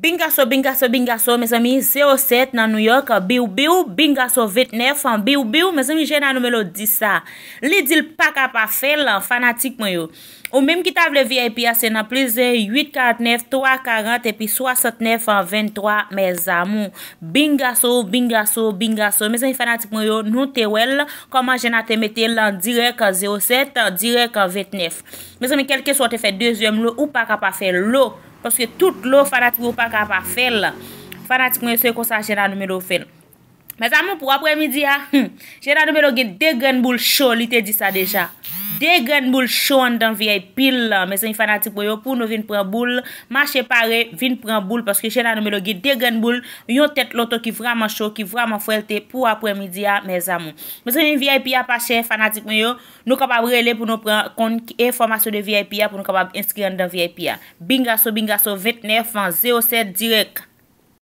Bingasou, bingasou, bingasou, me zami, 07 nan New York, biw biw, bingasou, 29, biw biw, me zami, jen nan nou me lo di sa. Li dil pa ka pa fel, fanatik mwen yo. Ou mem ki ta vle VIP ase nan pleze, 849, 340, epi 69, 23, me zamou. Bingasou, bingasou, bingasou, me zami, fanatik mwen yo, nou te wel, koman jen nan te mete lan, direk 07, direk 29. Me zami, kelke sou te fe dezyem lo, ou pa ka pa fel lo. Poske tout lo fana ti wou pa ka pa fel, fana ti mwen se konsajera nou mi do fel. Mez amon, pou apre midi ya, jè nan nou me lo gen de gen boule chou, li te di sa deja. De gen boule chou an dan VIP la, me zè yon fanatik pou yo, pou nou vin pran boule, manche pare, vin pran boule, paske jè nan nou me lo gen de gen boule, yon tèt loto ki vreman chou, ki vreman fwerte, pou apre midi ya, mez amon. Me zè yon VIP ya pa chè, fanatik pou yo, nou kapab rele pou nou pren konk, e formasyon de VIP ya, pou nou kapab inskri an dan VIP ya. Bingasou, bingasou, 29-107-DIREK.